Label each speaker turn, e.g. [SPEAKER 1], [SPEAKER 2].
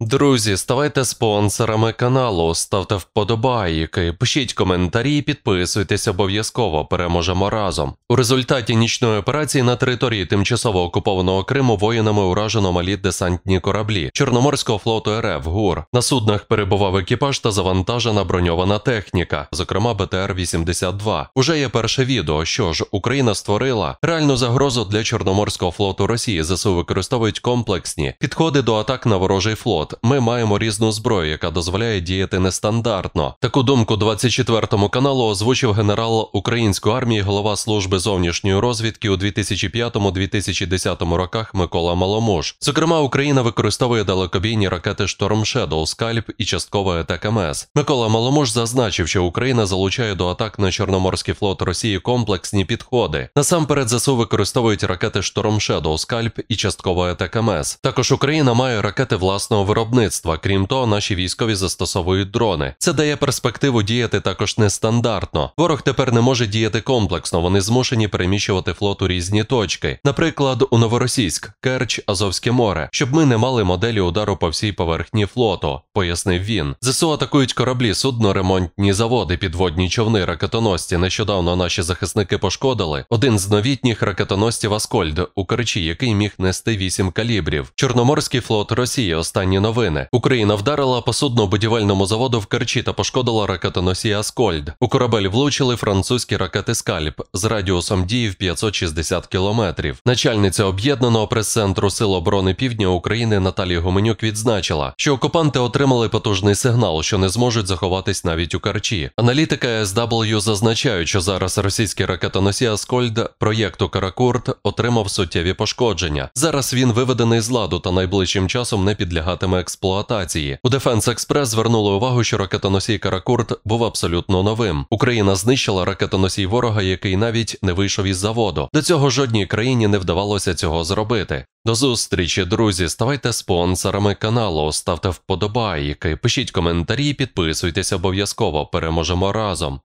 [SPEAKER 1] Друзі, ставайте спонсорами каналу, ставте вподобайки, пишіть коментарі, підписуйтесь обов'язково. Переможемо разом. У результаті нічної операції на території тимчасово окупованого Криму воїнами уражено малі десантні кораблі Чорноморського флоту РФ ГУР. На суднах перебував екіпаж та завантажена броньована техніка, зокрема БТР-82. Уже є перше відео, що ж Україна створила реальну загрозу для Чорноморського флоту Росії. ЗСУ використовують комплексні підходи до атак на ворожий флот. От ми маємо різну зброю, яка дозволяє діяти нестандартно. Таку думку 24-му каналу озвучив генерал української армії, голова служби зовнішньої розвідки у 2005-2010 роках Микола Маломуш. Зокрема, Україна використовує далекобійні ракети Storm Shadow, Скальп і частково ЕТКМС. Микола Маломуш зазначив, що Україна залучає до атак на Чорноморський флот Росії комплексні підходи. Насамперед ЗСУ використовують ракети Storm Shadow, Скальп і частково ЕТКМС. Також Україна має ракети власного виробництва виробництва. Крім того, наші військові застосовують дрони. Це дає перспективу діяти також нестандартно. Ворог тепер не може діяти комплексно. Вони змушені переміщувати флот у різні точки, наприклад, у Новоросійськ, Керч, Азовське море, щоб ми не мали моделі удару по всій поверхні флоту, пояснив він. ЗСУ атакують кораблі, судно-ремонтні заводи, підводні човни, ракетоносці. Нещодавно наші захисники пошкодили один з новітніх ракетоносців Аскольд у Керчі, який міг нести вісім калібрів. Чорноморський флот Росії останні новини. Україна вдарила по судно-будівельному заводу в Керчі та пошкодила ракетоносій Аскольд. У корабель влучили французькі ракети Скальп з радіусом дії в 560 кілометрів. Начальниця об'єднаного прес-центру Сил оборони Півдня України Наталія Гуменюк відзначила, що окупанти отримали потужний сигнал, що не зможуть заховатись навіть у Керчі. Аналітика SW зазначають, що зараз російські ракетоносій Аскольд проєкту Каракурт отримав суттєві пошкодження. Зараз він виведений з ладу та найближчим часом не підлягатиме експлуатації. У Defense Express звернули увагу, що ракетоносій Каракурт був абсолютно новим. Україна знищила ракетоносій ворога, який навіть не вийшов із заводу. До цього жодній країні не вдавалося цього зробити. До зустрічі, друзі. Ставайте спонсорами каналу, ставте вподобайки, пишіть коментарі, підписуйтесь обов'язково. Переможемо разом.